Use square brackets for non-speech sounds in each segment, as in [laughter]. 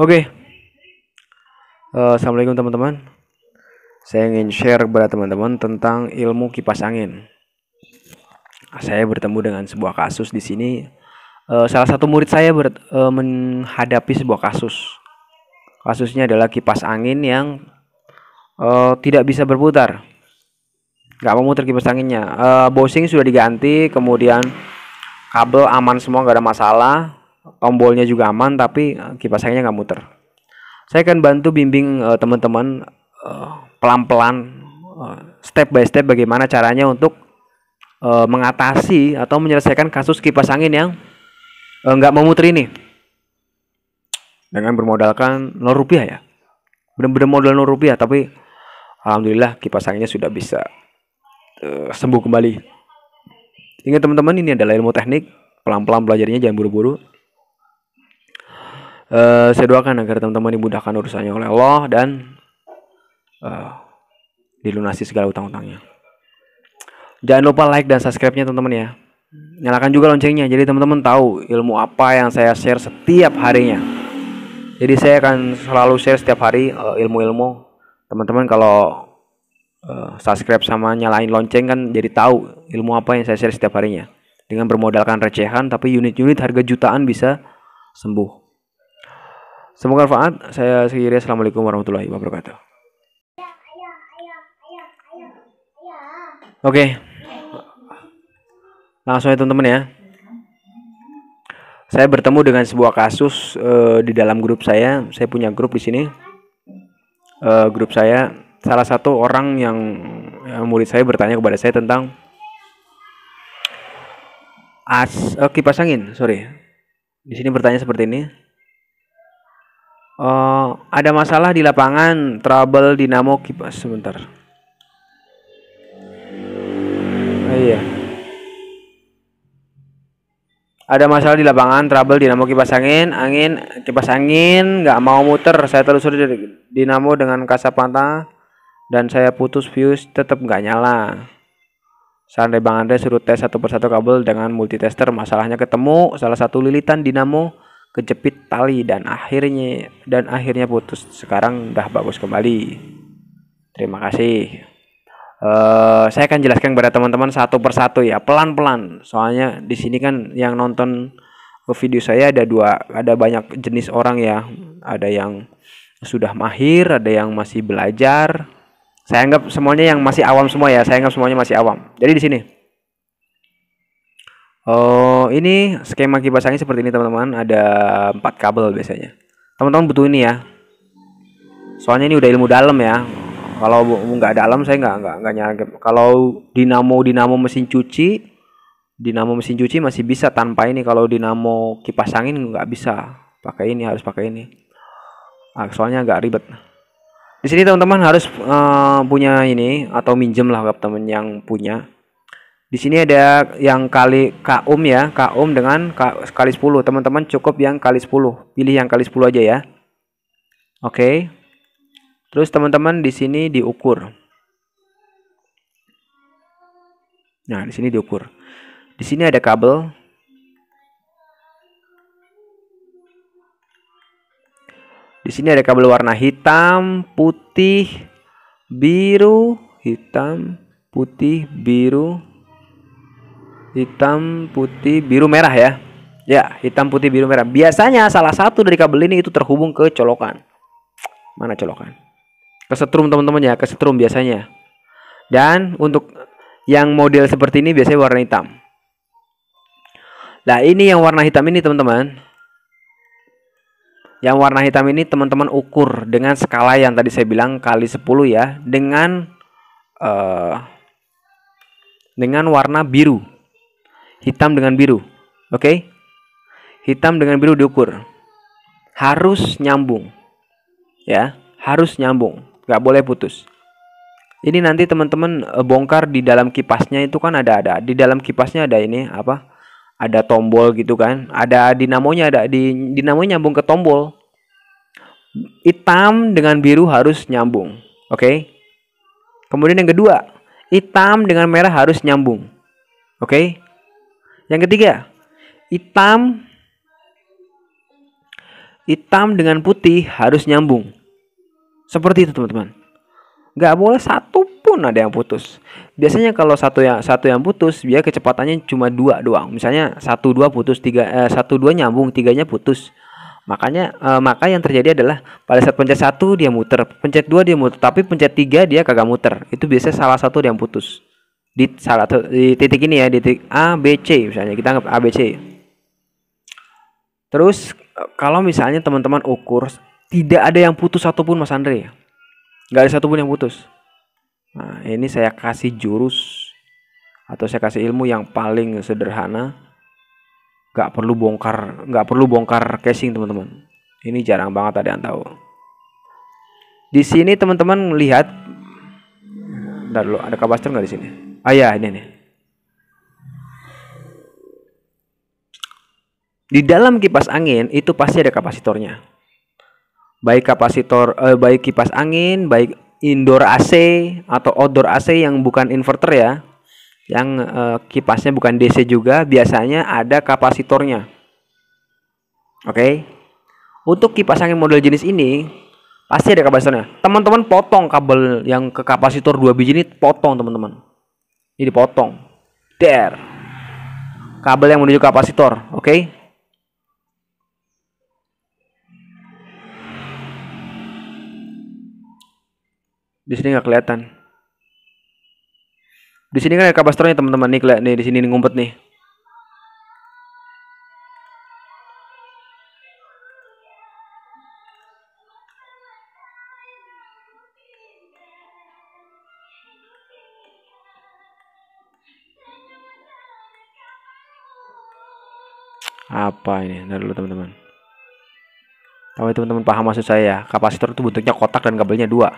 Oke. Okay. Uh, eh, Assalamualaikum teman-teman. Saya ingin share kepada teman-teman tentang ilmu kipas angin. Saya bertemu dengan sebuah kasus di sini. Uh, salah satu murid saya ber, uh, menghadapi sebuah kasus. Kasusnya adalah kipas angin yang uh, tidak bisa berputar. Gak mau muter kipas anginnya. Uh, bosing sudah diganti, kemudian kabel aman semua, gak ada masalah tombolnya juga aman tapi eh, kipas anginnya nggak muter. Saya akan bantu bimbing uh, teman-teman eh, pelan-pelan uh, step by step bagaimana caranya untuk uh, mengatasi atau menyelesaikan kasus kipas angin yang nggak uh, mau ini dengan bermodalkan 0 rupiah ya benar-benar modal 0 rupiah tapi alhamdulillah kipas anginnya sudah bisa uh, sembuh kembali ingat teman-teman ini adalah ilmu teknik pelan-pelan belajarnya jangan buru-buru Eh, saya doakan agar teman-teman dimudahkan urusannya oleh Allah dan uh, dilunasi segala utang-utangnya. Jangan lupa like dan subscribe-nya teman-teman ya. Nyalakan juga loncengnya jadi teman-teman tahu ilmu apa yang saya share setiap harinya. Jadi saya akan selalu share setiap hari uh, ilmu-ilmu. Teman-teman kalau uh, subscribe sama nyalain lonceng kan jadi tahu ilmu apa yang saya share setiap harinya. Dengan bermodalkan recehan tapi unit-unit harga jutaan bisa sembuh. Semoga bermanfaat. Saya sekiranya Assalamualaikum warahmatullahi wabarakatuh. Oke. Okay. Langsung ya teman-teman ya. Saya bertemu dengan sebuah kasus uh, di dalam grup saya. Saya punya grup di sini. Uh, grup saya salah satu orang yang, yang murid saya bertanya kepada saya tentang as uh, kipas angin, sorry. Di sini bertanya seperti ini. Uh, ada masalah di lapangan, trouble dinamo kipas sebentar. Oh, iya. Ada masalah di lapangan, trouble dinamo kipas angin, angin kipas angin nggak mau muter. Saya telusuri dari dinamo dengan mata dan saya putus fuse tetap nggak nyala. Seandainya Bang Andre suruh tes satu persatu kabel dengan multitester, masalahnya ketemu salah satu lilitan dinamo kejepit tali dan akhirnya dan akhirnya putus. Sekarang udah bagus kembali. Terima kasih. Uh, saya akan jelaskan kepada teman-teman satu persatu ya, pelan-pelan. Soalnya di sini kan yang nonton video saya ada dua, ada banyak jenis orang ya. Ada yang sudah mahir, ada yang masih belajar. Saya anggap semuanya yang masih awam semua ya. Saya anggap semuanya masih awam. Jadi di sini Oh, ini skema kipas angin seperti ini teman-teman. Ada empat kabel biasanya. Teman-teman butuh ini ya. Soalnya ini udah ilmu dalam ya. Kalau nggak dalam saya nggak nggak nggak nyangkep. Kalau dinamo dinamo mesin cuci, dinamo mesin cuci masih bisa tanpa ini. Kalau dinamo kipas angin nggak bisa. Pakai ini harus pakai ini. Ah, soalnya agak ribet di sini teman-teman harus uh, punya ini atau minjem lah ke teman yang punya di sini ada yang kali kaum ya, kaum dengan ka, kali 10. Teman-teman cukup yang kali 10. Pilih yang kali 10 aja ya. Oke. Okay. Terus teman-teman di sini diukur. Nah, di sini diukur. Di sini ada kabel. Di sini ada kabel warna hitam, putih, biru, hitam, putih, biru, hitam putih biru merah ya ya hitam putih biru merah biasanya salah satu dari kabel ini itu terhubung ke colokan mana colokan ke setrum teman-teman ya setrum biasanya dan untuk yang model seperti ini biasanya warna hitam nah ini yang warna hitam ini teman-teman yang warna hitam ini teman-teman ukur dengan skala yang tadi saya bilang kali 10 ya dengan uh, dengan warna biru hitam dengan biru. Oke? Okay? Hitam dengan biru diukur. Harus nyambung. Ya, harus nyambung. Gak boleh putus. Ini nanti teman-teman e, bongkar di dalam kipasnya itu kan ada ada di dalam kipasnya ada ini apa? Ada tombol gitu kan. Ada dinamonya ada di dinamonya nyambung ke tombol. Hitam dengan biru harus nyambung. Oke? Okay? Kemudian yang kedua, hitam dengan merah harus nyambung. Oke? Okay? Yang ketiga, hitam hitam dengan putih harus nyambung. Seperti itu teman-teman. Gak boleh satu pun ada yang putus. Biasanya kalau satu yang satu yang putus, dia kecepatannya cuma dua doang. Misalnya satu dua putus tiga eh, satu dua nyambung tiganya putus. Makanya eh, maka yang terjadi adalah pada saat pencet satu dia muter, pencet dua dia muter, tapi pencet tiga dia kagak muter. Itu biasanya salah satu yang putus di salah satu di titik ini ya di titik A B C misalnya kita anggap A B C terus kalau misalnya teman-teman ukur tidak ada yang putus satupun Mas Andre ya? nggak ada satupun yang putus nah ini saya kasih jurus atau saya kasih ilmu yang paling sederhana nggak perlu bongkar nggak perlu bongkar casing teman-teman ini jarang banget ada yang tahu di sini teman-teman lihat Bentar dulu, ada kapasitor nggak di sini? Ah ya, ini nih. Di dalam kipas angin itu pasti ada kapasitornya. Baik kapasitor eh, baik kipas angin, baik indoor AC atau outdoor AC yang bukan inverter ya. Yang eh, kipasnya bukan DC juga, biasanya ada kapasitornya. Oke. Okay? Untuk kipas angin model jenis ini pasti ada kapasitornya. Teman-teman potong kabel yang ke kapasitor 2 biji ini potong, teman-teman ini dipotong der kabel yang menuju kapasitor oke okay? di sini nggak kelihatan di sini kan ada kapasitornya teman-teman nih nih di sini ngumpet nih apa ini Ntar dulu teman-teman tahu ya, teman-teman paham maksud saya ya kapasitor itu bentuknya kotak dan kabelnya dua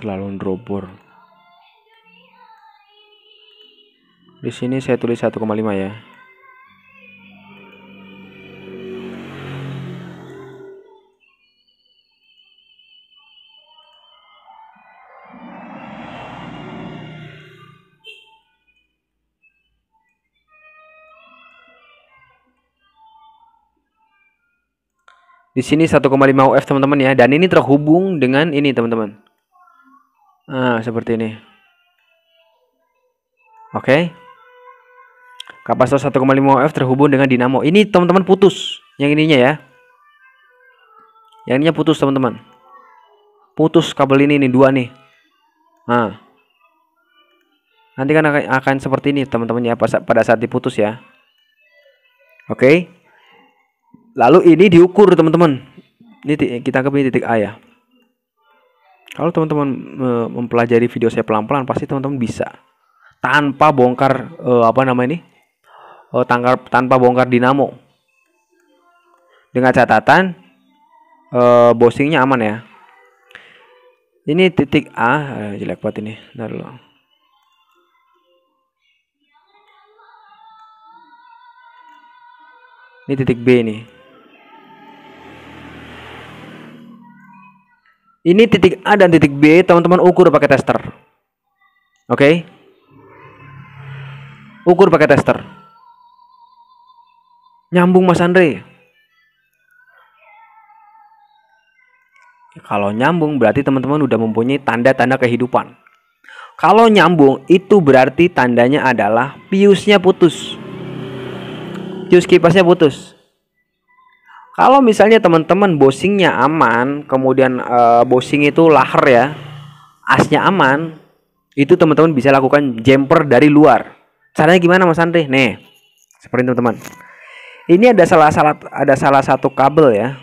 terlalu ngerobor Di sini saya tulis 1,5 ya. di sini 1,5 UF teman-teman ya dan ini terhubung dengan ini teman-teman nah seperti ini oke okay. Kapasitor 1,5 F terhubung dengan dinamo. Ini teman-teman putus yang ininya ya. Yang ininya putus teman-teman. Putus kabel ini nih dua nih. Nah. Nanti kan akan, akan seperti ini teman-teman ya pada saat diputus ya. Oke. Lalu ini diukur teman-teman. Ini kita anggap ini titik A ya. Kalau teman-teman mempelajari video saya pelan-pelan pasti teman-teman bisa tanpa bongkar uh, apa nama ini oh, tanpa bongkar dinamo. Dengan catatan uh, eh, bosingnya aman ya. Ini titik A, uh, jelek banget ini. Ntar dulu. Ini titik B ini Ini titik A dan titik B, teman-teman ukur pakai tester. Oke. Okay? Ukur pakai tester nyambung Mas Andre? Kalau nyambung berarti teman-teman udah mempunyai tanda-tanda kehidupan. Kalau nyambung itu berarti tandanya adalah piusnya putus. Pius kipasnya putus. Kalau misalnya teman-teman bosingnya aman, kemudian e, bosing itu lahar ya, asnya aman, itu teman-teman bisa lakukan jumper dari luar. Caranya gimana Mas Andre? Nih, seperti teman-teman. Ini ada salah salah ada salah satu kabel ya.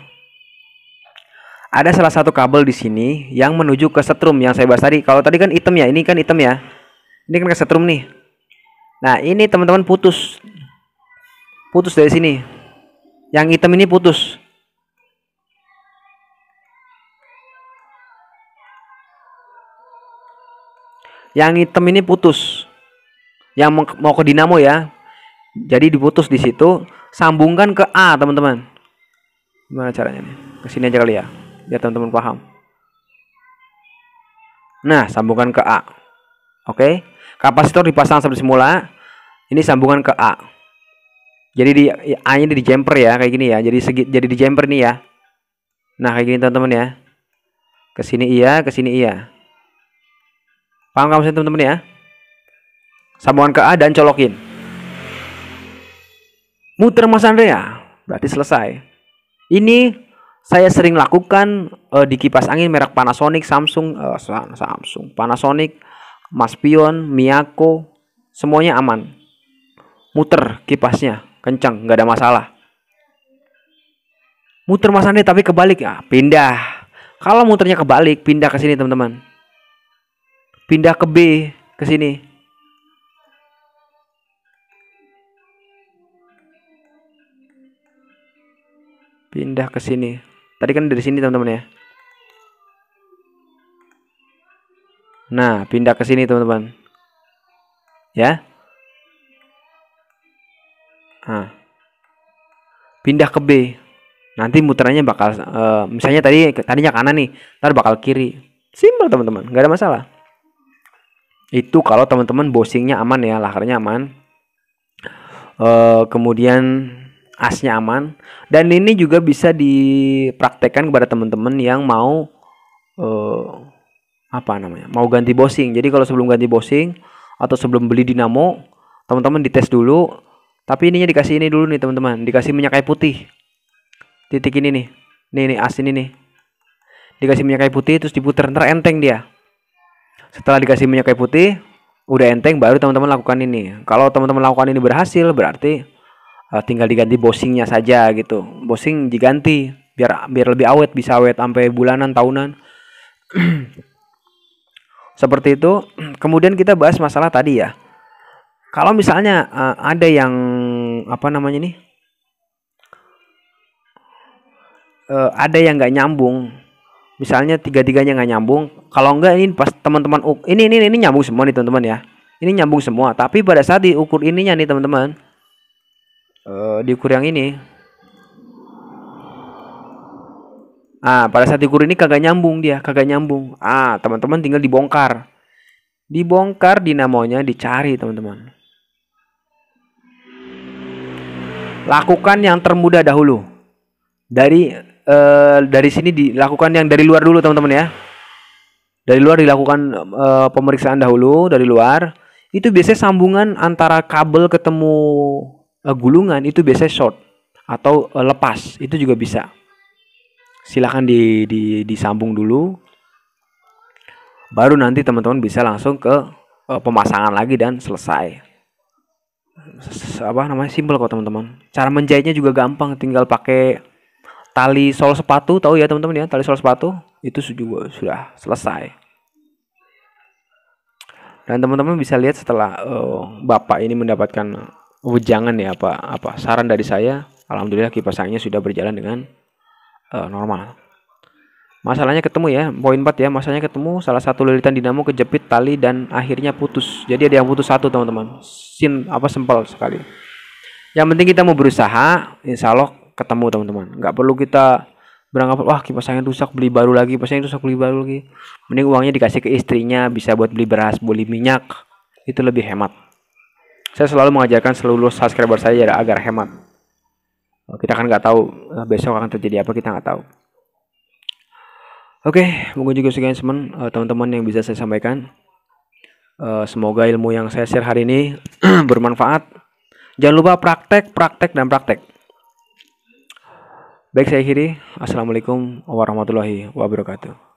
Ada salah satu kabel di sini yang menuju ke setrum yang saya bahas tadi. Kalau tadi kan item ya, ini kan item ya. Ini kan ke setrum nih. Nah, ini teman-teman putus. Putus dari sini. Yang item ini putus. Yang item ini putus. Yang mau ke dinamo ya, jadi diputus di situ, sambungkan ke A, teman-teman. Gimana caranya nih? Ke sini aja kali ya, biar teman-teman paham. Nah, sambungkan ke A. Oke. Kapasitor dipasang seperti semula. Ini sambungan ke A. Jadi di ya, A-nya di jumper ya, kayak gini ya. Jadi segi, jadi di jumper nih ya. Nah, kayak gini teman-teman ya. Ke sini iya, ke sini iya. Paham kamu teman-teman ya? Sambungan ke A dan colokin muter Mas Andrea, berarti selesai. Ini saya sering lakukan uh, di kipas angin merek Panasonic, Samsung, uh, Samsung, Panasonic, Mas Pion, Miyako, semuanya aman. Muter kipasnya, kencang, nggak ada masalah. Muter Mas Andrea tapi kebalik ya, pindah. Kalau muternya kebalik, pindah ke sini teman-teman. Pindah ke B, ke sini pindah ke sini tadi kan dari sini teman-teman ya nah pindah ke sini teman-teman ya nah. pindah ke B nanti muternya bakal uh, misalnya tadi tadinya kanan nih ntar bakal kiri simple teman-teman nggak ada masalah itu kalau teman-teman bosingnya aman ya lahirnya aman uh, kemudian asnya aman dan ini juga bisa dipraktekkan kepada teman-teman yang mau uh, apa namanya mau ganti bosing jadi kalau sebelum ganti bosing atau sebelum beli dinamo teman-teman dites dulu tapi ininya dikasih ini dulu nih teman-teman dikasih minyak kayu putih titik ini nih nih nih as ini nih dikasih minyak kayu putih terus diputer ntar enteng dia setelah dikasih minyak kayu putih udah enteng baru teman-teman lakukan ini kalau teman-teman lakukan ini berhasil berarti uh, tinggal diganti bosingnya saja gitu bosing diganti biar biar lebih awet bisa awet sampai bulanan tahunan [clears throat] seperti itu [clears throat] kemudian kita bahas masalah tadi ya kalau misalnya uh, ada yang apa namanya nih eh, uh, ada yang nggak nyambung misalnya tiga tiganya nggak nyambung kalau nggak ini pas teman-teman ini ini ini nyambung semua nih teman-teman ya ini nyambung semua tapi pada saat diukur ininya nih teman-teman uh, eh, diukur yang ini ah pada saat diukur ini kagak nyambung dia kagak nyambung ah teman-teman tinggal dibongkar dibongkar dinamonya dicari teman-teman lakukan yang termudah dahulu dari uh, dari sini dilakukan yang dari luar dulu teman-teman ya dari luar dilakukan uh, pemeriksaan dahulu dari luar itu biasanya sambungan antara kabel ketemu Eh, gulungan itu biasanya short atau eh, lepas itu juga bisa silahkan di, di disambung dulu baru nanti teman-teman bisa langsung ke eh, pemasangan lagi dan selesai apa namanya simple kok teman-teman cara menjahitnya juga gampang tinggal pakai tali sol sepatu tahu ya teman-teman ya tali sol sepatu itu juga sudah selesai dan teman-teman bisa lihat setelah uh, bapak ini mendapatkan wejangan ya apa apa saran dari saya alhamdulillah kipas anginnya sudah berjalan dengan uh, normal masalahnya ketemu ya poin 4 ya masalahnya ketemu salah satu lilitan dinamo kejepit tali dan akhirnya putus jadi ada yang putus satu teman-teman sin apa sempel sekali yang penting kita mau berusaha insya Allah ketemu teman-teman nggak perlu kita beranggapan wah kipas angin rusak beli baru lagi kipas angin rusak beli baru lagi mending uangnya dikasih ke istrinya bisa buat beli beras beli minyak itu lebih hemat saya selalu mengajarkan seluruh subscriber saya ya, agar hemat. Kita kan nggak tahu eh, besok akan terjadi apa kita nggak tahu. Oke, okay, mungkin juga sekian teman eh, teman-teman yang bisa saya sampaikan. Eh, semoga ilmu yang saya share hari ini [clears throat] bermanfaat. Jangan lupa praktek, praktek dan praktek. Baik saya akhiri. Assalamualaikum warahmatullahi wabarakatuh.